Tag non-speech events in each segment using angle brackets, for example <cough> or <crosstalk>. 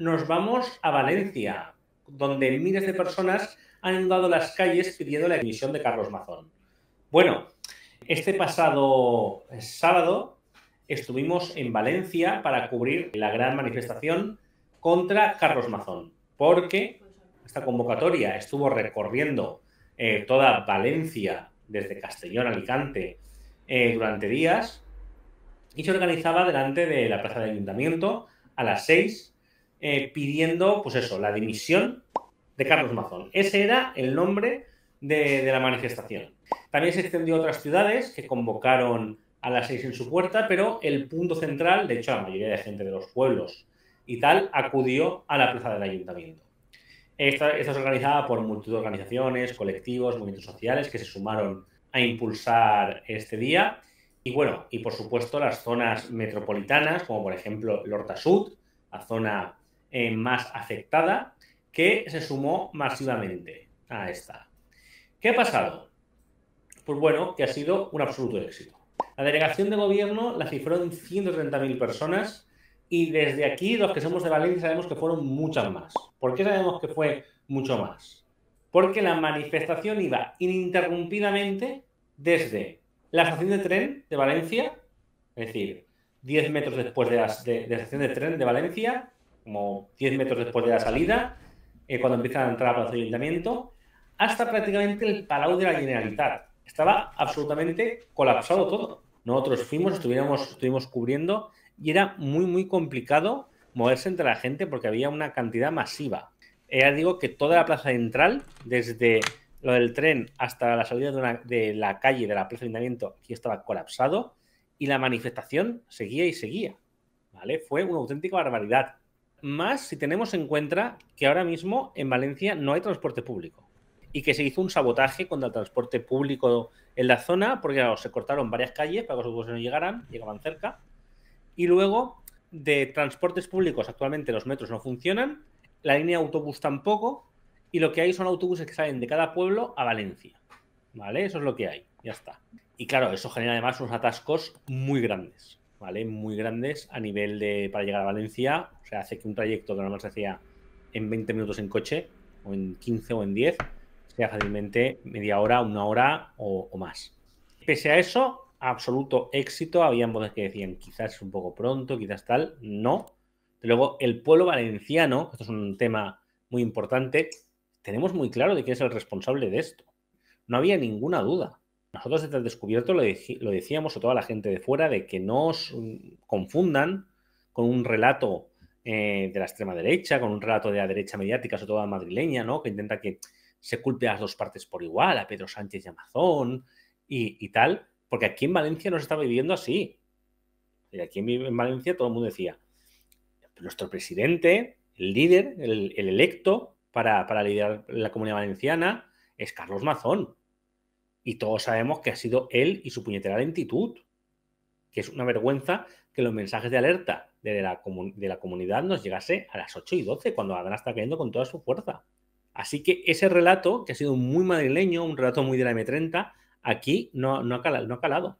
Nos vamos a Valencia, donde miles de personas han inundado las calles pidiendo la dimisión de Carlos Mazón. Bueno, este pasado sábado estuvimos en Valencia para cubrir la gran manifestación contra Carlos Mazón, porque esta convocatoria estuvo recorriendo eh, toda Valencia, desde Castellón a Alicante, eh, durante días y se organizaba delante de la plaza de ayuntamiento a las 6 eh, pidiendo, pues eso, la dimisión de Carlos Mazón. Ese era el nombre de, la manifestación. También se extendió a otras ciudades que convocaron a las seis en su puerta, pero el punto central, de hecho la mayoría de gente de los pueblos y tal, acudió a la plaza del ayuntamiento. Esta, es organizada por multitud de organizaciones, colectivos, movimientos sociales que se sumaron a impulsar este día. Y bueno, y por supuesto las zonas metropolitanas, como por ejemplo Lorta Sud, la zona eh, más afectada que se sumó masivamente a esta. ¿Qué ha pasado? Pues bueno, que ha sido un absoluto éxito. La delegación de gobierno la cifró en 130.000 personas y desde aquí los que somos de Valencia sabemos que fueron muchas más. ¿Por qué sabemos que fue mucho más? Porque la manifestación iba ininterrumpidamente desde la estación de tren de Valencia, es decir, 10 metros después de la estación de tren de Valencia, como 10 metros después de la salida, eh, cuando empiezan a entrar a Plaza de Ayuntamiento, hasta prácticamente el Palau de la Generalitat. Estaba absolutamente colapsado todo. Nosotros fuimos, estuviéramos, estuvimos cubriendo y era muy, muy complicado moverse entre la gente porque había una cantidad masiva. Ya digo que toda la plaza central, desde lo del tren hasta la salida de, la calle de la plaza de ayuntamiento, aquí estaba colapsado y la manifestación seguía y seguía. ¿vale? Fue una auténtica barbaridad más si tenemos en cuenta que ahora mismo en Valencia no hay transporte público y que se hizo un sabotaje contra el transporte público en la zona, porque se cortaron varias calles para que los autobuses no llegaran, llegaban cerca. Y luego, de transportes públicos, actualmente los metros no funcionan, la línea de autobús tampoco, y lo que hay son autobuses que salen de cada pueblo a Valencia. ¿Vale? Eso es lo que hay, ya está. Y claro, eso genera además unos atascos muy grandes. ¿vale? Muy grandes a nivel de para llegar a Valencia. O sea, hace que un trayecto que normalmente se hacía en 20 minutos en coche, o en 15 o en 10, sea fácilmente media hora, una hora o, o más. Pese a eso, absoluto éxito. Habían voces que decían quizás es un poco pronto, quizás tal. No. Luego, el pueblo valenciano, esto es un tema muy importante, tenemos muy claro de quién es el responsable de esto. No había ninguna duda nosotros desde el descubierto lo, decíamos a toda la gente de fuera de que no os mm, confundan con un relato eh, de la extrema derecha, con un relato de la derecha mediática, sobre todo madrileña, ¿no? Que intenta que se culpe a las dos partes por igual, a Pedro Sánchez y a Mazón y, tal, porque aquí en Valencia no se está viviendo así. Y aquí en, Valencia todo el mundo decía, nuestro presidente, el líder, el, electo para, para liderar la comunidad valenciana es Carlos Mazón y todos sabemos que ha sido él y su puñetera lentitud, que es una vergüenza que los mensajes de alerta de la, de la comunidad nos llegase a las 8 y 12, cuando Adán está cayendo con toda su fuerza. Así que ese relato, que ha sido muy madrileño, un relato muy de la M30, aquí no, no, ha, calado, no ha calado.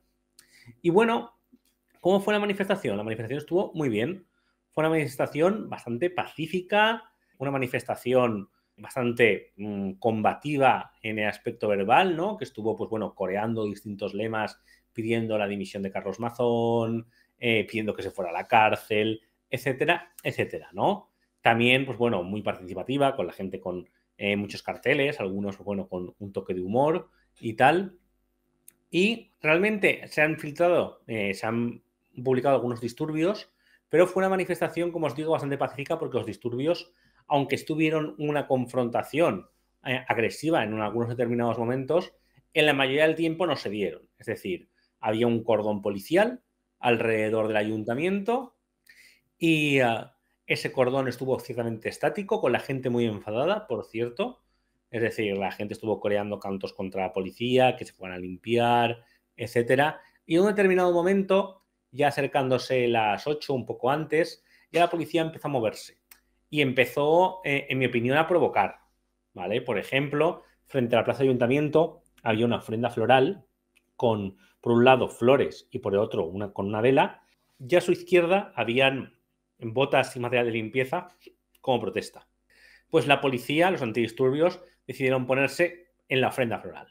Y bueno, ¿cómo fue la manifestación? La manifestación estuvo muy bien. Fue una manifestación bastante pacífica, una manifestación bastante mm, combativa en el aspecto verbal, ¿no? Que estuvo, pues bueno, coreando distintos lemas, pidiendo la dimisión de Carlos Mazón, eh, pidiendo que se fuera a la cárcel, etcétera, etcétera, ¿no? También, pues bueno, muy participativa, con la gente con eh, muchos carteles, algunos, pues, bueno, con un toque de humor y tal. Y realmente se han filtrado, eh, se han publicado algunos disturbios pero fue una manifestación, como os digo, bastante pacífica porque los disturbios, aunque estuvieron una confrontación eh, agresiva en algunos determinados momentos, en la mayoría del tiempo no se dieron. Es decir, había un cordón policial alrededor del ayuntamiento y eh, ese cordón estuvo ciertamente estático, con la gente muy enfadada, por cierto. Es decir, la gente estuvo coreando cantos contra la policía, que se fueran a limpiar, etcétera. Y en un determinado momento ya acercándose las 8, un poco antes, ya la policía empezó a moverse y empezó, eh, en mi opinión, a provocar. ¿vale? Por ejemplo, frente a la plaza de ayuntamiento había una ofrenda floral con, por un lado, flores y por el otro, una, con una vela. Ya a su izquierda habían botas y material de limpieza como protesta. Pues la policía, los antidisturbios, decidieron ponerse en la ofrenda floral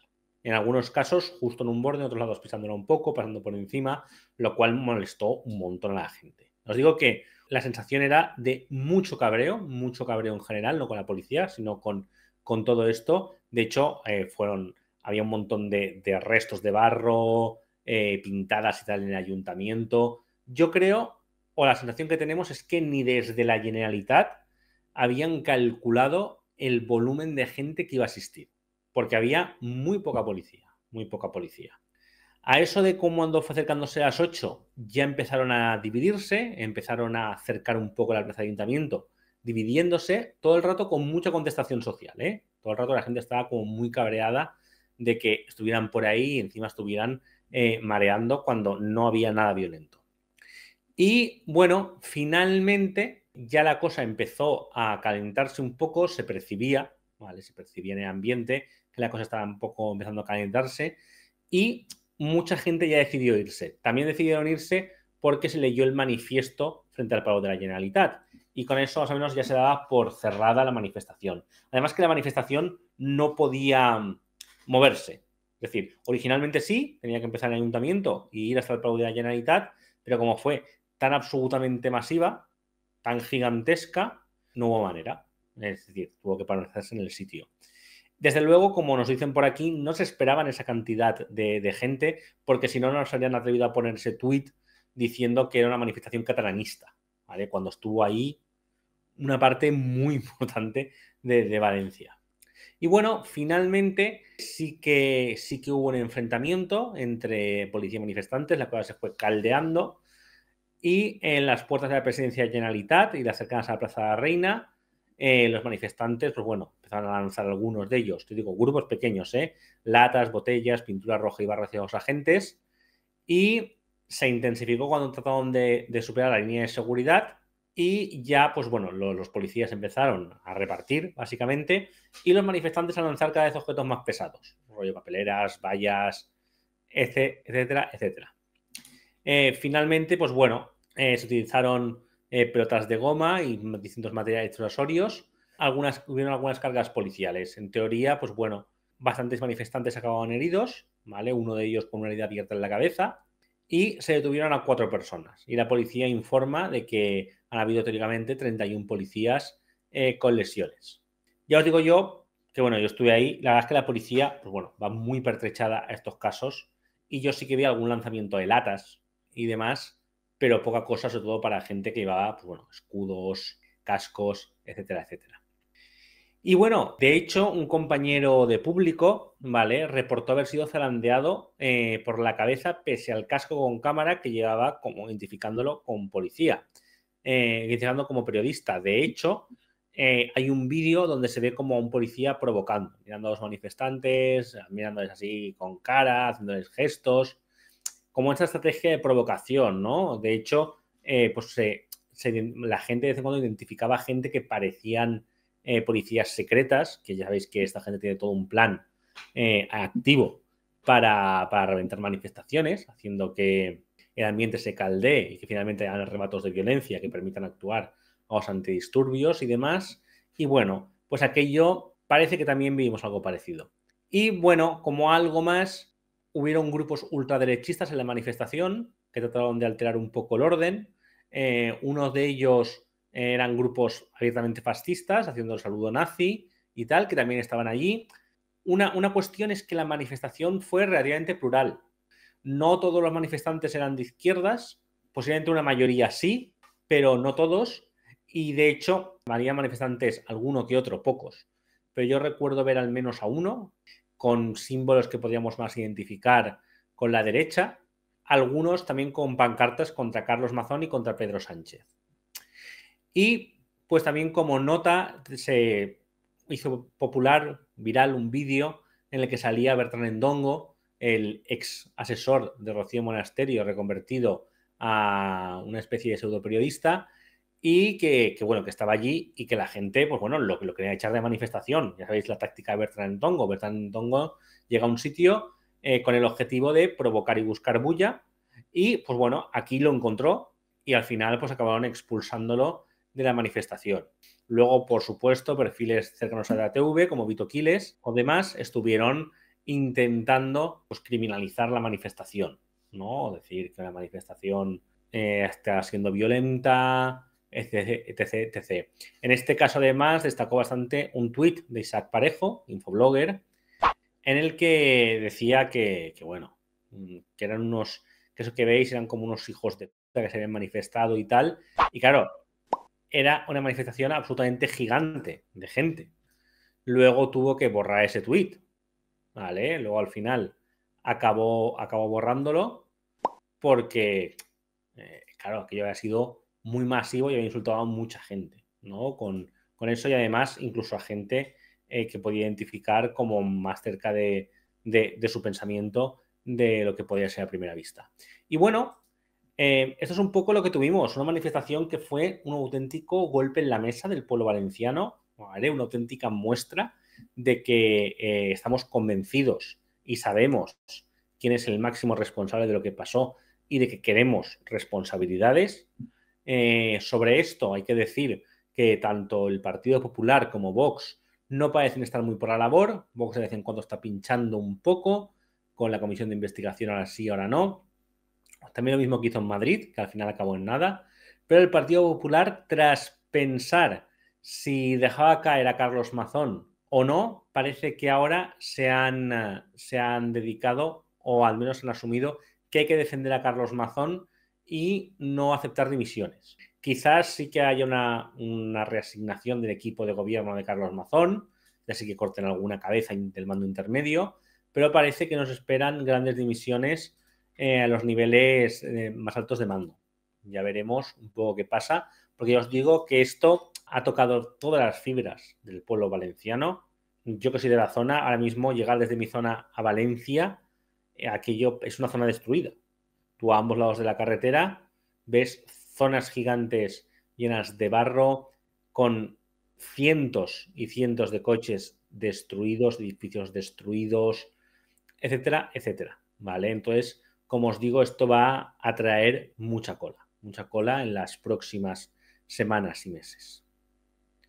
en algunos casos justo en un borde, en otros lados pisándola un poco, pasando por encima, lo cual molestó un montón a la gente. Os digo que la sensación era de mucho cabreo, mucho cabreo en general, no con la policía, sino con, con todo esto. De hecho, eh, fueron, había un montón de, restos de barro, eh, pintadas y tal en el ayuntamiento. Yo creo, o la sensación que tenemos es que ni desde la Generalitat habían calculado el volumen de gente que iba a asistir porque había muy poca policía, muy poca policía. A eso de cómo andó fue acercándose a las 8, ya empezaron a dividirse, empezaron a acercar un poco la plaza de ayuntamiento, dividiéndose todo el rato con mucha contestación social. ¿eh? Todo el rato la gente estaba como muy cabreada de que estuvieran por ahí y encima estuvieran eh, mareando cuando no había nada violento. Y bueno, finalmente ya la cosa empezó a calentarse un poco, se percibía, ¿vale? Se percibía en el ambiente que la cosa estaba un poco empezando a calentarse y mucha gente ya decidió irse. También decidieron irse porque se leyó el manifiesto frente al pago de la Generalitat y con eso más o menos ya se daba por cerrada la manifestación. Además que la manifestación no podía moverse. Es decir, originalmente sí, tenía que empezar en el ayuntamiento y ir hasta el pago de la Generalitat, pero como fue tan absolutamente masiva, tan gigantesca, no hubo manera. Es decir, tuvo que paralizarse en el sitio. Desde luego, como nos dicen por aquí, no se esperaban esa cantidad de, gente, porque si no, no nos habían atrevido a ponerse tweet tuit diciendo que era una manifestación catalanista, ¿vale? Cuando estuvo ahí una parte muy <laughs> importante de, Valencia. Y bueno, finalmente sí que, sí que hubo un enfrentamiento entre policía y manifestantes, la cosa se fue caldeando, y en las puertas de la presidencia de Generalitat y las cercanas a la Plaza de la Reina, eh, los manifestantes, pues bueno, empezaron a lanzar algunos de ellos, te digo, grupos pequeños, ¿eh? latas, botellas, pintura roja y barra hacia los agentes, y se intensificó cuando trataron de, superar la línea de seguridad y ya, pues bueno, los policías empezaron a repartir, básicamente, y los manifestantes a lanzar cada vez objetos más pesados, rollo papeleras, vallas, etcétera, etcétera. Eh, finalmente, pues bueno, eh, se utilizaron eh, pelotas de goma y distintos materiales extrasorios Algunas, hubieron algunas cargas policiales. En teoría, pues bueno, bastantes manifestantes acababan heridos, ¿vale? Uno de ellos con una herida abierta en la cabeza y se detuvieron a cuatro personas. Y la policía informa de que han habido teóricamente 31 policías eh, con lesiones. Ya os digo yo que, bueno, yo estuve ahí. La verdad es que la policía, pues bueno, va muy pertrechada a estos casos y yo sí que vi algún lanzamiento de latas y demás pero poca cosa, sobre todo para gente que llevaba, pues, bueno, escudos, cascos, etcétera, etcétera. Y bueno, de hecho, un compañero de público, ¿vale? Reportó haber sido zarandeado eh, por la cabeza pese al casco con cámara que llevaba como identificándolo con policía, eh, identificando como periodista. De hecho, eh, hay un vídeo donde se ve como a un policía provocando, mirando a los manifestantes, mirándoles así con cara, haciéndoles gestos como esta estrategia de provocación, ¿no? De hecho, eh, pues la gente de vez en cuando identificaba gente que parecían eh, policías secretas, que ya sabéis que esta gente tiene todo un plan eh, activo para, para, reventar manifestaciones, haciendo que el ambiente se caldee y que finalmente haya rematos de violencia que permitan actuar a los antidisturbios y demás. Y bueno, pues aquello parece que también vivimos algo parecido. Y bueno, como algo más, hubieron grupos ultraderechistas en la manifestación que trataron de alterar un poco el orden. Uno eh, unos de ellos eran grupos abiertamente fascistas, haciendo el saludo nazi y tal, que también estaban allí. Una, una cuestión es que la manifestación fue relativamente plural. No todos los manifestantes eran de izquierdas, posiblemente una mayoría sí, pero no todos. Y de hecho, había manifestantes, alguno que otro, pocos. Pero yo recuerdo ver al menos a uno con símbolos que podríamos más identificar con la derecha, algunos también con pancartas contra Carlos Mazón y contra Pedro Sánchez. Y pues también como nota se hizo popular, viral, un vídeo en el que salía Bertrand Endongo, el ex asesor de Rocío Monasterio, reconvertido a una especie de pseudo periodista, y que, bueno, que estaba allí y que la gente, pues bueno, lo, lo quería echar de manifestación. Ya sabéis la táctica de Bertrand Tongo. Bertrand Tongo llega a un sitio eh, con el objetivo de provocar y buscar bulla y, pues bueno, aquí lo encontró y al final, pues acabaron expulsándolo de la manifestación. Luego, por supuesto, perfiles cercanos a la TV, como Vito Quiles o demás, estuvieron intentando pues, criminalizar la manifestación, ¿no? decir que la manifestación eh, está siendo violenta, etc, etc, En este caso, además, destacó bastante un tuit de Isaac Parejo, infoblogger, en el que decía que, bueno, mm, que eran unos, que eso que veis eran como unos hijos de puta que se habían manifestado y tal. Y claro, era una manifestación absolutamente gigante de gente. Luego tuvo que borrar ese tuit, ¿vale? Luego al final acabó, acabó borrándolo porque, eh, claro, aquello había sido muy masivo y había insultado a mucha gente, ¿no? Con, eso y además incluso a gente eh, que podía identificar como más cerca de, de, su pensamiento de lo que podía ser a primera vista. Y bueno, eh, esto es un poco lo que tuvimos, una manifestación que fue un auténtico golpe en la mesa del pueblo valenciano, ¿vale? una auténtica muestra de que eh, estamos convencidos y sabemos quién es el máximo responsable de lo que pasó y de que queremos responsabilidades. Eh, sobre esto hay que decir que tanto el Partido Popular como Vox no parecen estar muy por la labor. Vox de vez en cuando está pinchando un poco con la comisión de investigación, ahora sí, ahora no. También lo mismo que hizo en Madrid, que al final acabó en nada. Pero el Partido Popular, tras pensar si dejaba caer a Carlos Mazón o no, parece que ahora se se han dedicado, o al menos han asumido, que hay que defender a Carlos Mazón y no aceptar dimisiones. Quizás sí que haya una, reasignación del equipo de gobierno de Carlos Mazón, ya sí que corten alguna cabeza del mando intermedio, pero parece que nos esperan grandes dimisiones eh, a los niveles eh, más altos de mando. Ya veremos un poco qué pasa, porque ya os digo que esto ha tocado todas las fibras del pueblo valenciano. Yo que soy de la zona, ahora mismo llegar desde mi zona a Valencia, eh, aquello es una zona destruida. Tú a ambos lados de la carretera ves zonas gigantes llenas de barro con cientos y cientos de coches destruidos, edificios destruidos, etcétera, etcétera. ¿Vale? Entonces, como os digo, esto va a traer mucha cola, mucha cola en las próximas semanas y meses.